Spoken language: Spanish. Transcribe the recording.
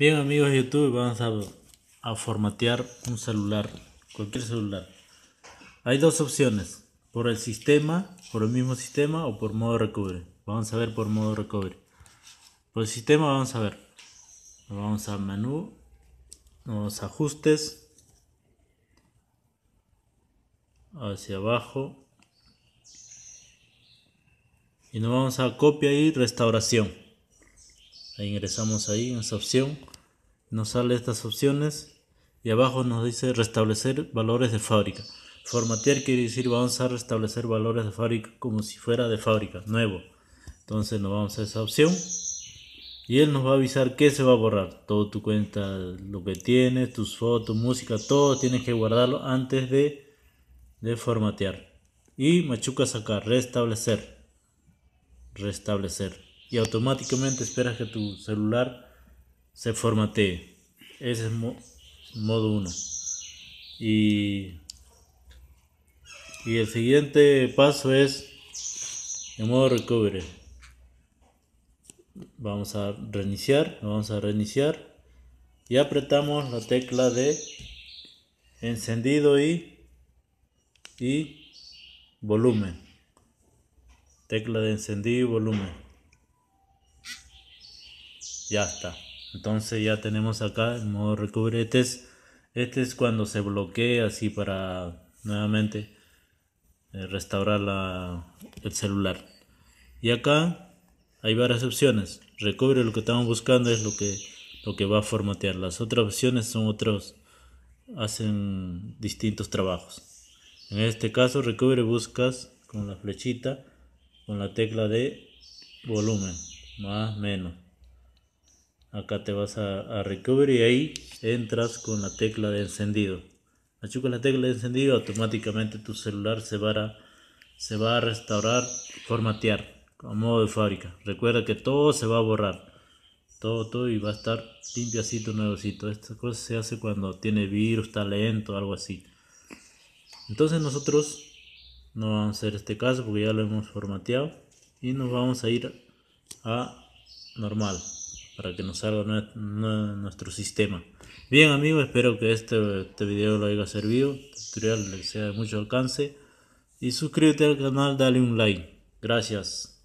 Bien amigos de YouTube, vamos a, formatear un celular, cualquier celular. Hay dos opciones, por el sistema, por el mismo sistema o por modo recovery. Vamos a ver por modo recovery. Por el sistema vamos a ver. Vamos a menú, vamos ajustes, hacia abajo. Y nos vamos a copia y restauración. ingresamos ahí en esa opción nos sale estas opciones y abajo nos dice restablecer valores de fábrica. Formatear quiere decir vamos a restablecer valores de fábrica como si fuera de fábrica, nuevo. Entonces nos vamos a esa opción y él nos va a avisar que se va a borrar. Todo tu cuenta, lo que tienes, tus fotos, música, todo tienes que guardarlo antes de, de formatear. Y machucas acá, restablecer. Restablecer. Y automáticamente esperas que tu celular se formatee. Ese es modo 1. Y, y el siguiente paso es en modo recovery. Vamos a reiniciar, vamos a reiniciar y apretamos la tecla de encendido y, y volumen. Tecla de encendido y volumen. Ya está entonces ya tenemos acá el modo recovery este es, este cuando se bloquea así para nuevamente eh, restaurar el celular y acá hay varias opciones recovery lo que estamos buscando es lo que lo que va a formatear las otras opciones son otros hacen distintos trabajos en este caso recovery buscas con la flechita con la tecla de volumen más menos acá te vas a, recovery y ahí entras con la tecla de encendido con la tecla de encendido automáticamente tu celular se va a, se va a restaurar formatear a modo de fábrica recuerda que todo se va a borrar todo todo y va a estar limpiacito nuevecito esta cosa se hace cuando tiene virus está lento algo así entonces nosotros no vamos a hacer este caso porque ya lo hemos formateado y nos vamos a ir a normal para que nos salga nuestro sistema. Bien amigos, espero que este, este video les haya servido, Este tutorial les sea de mucho alcance y suscríbete al canal, dale un like. Gracias.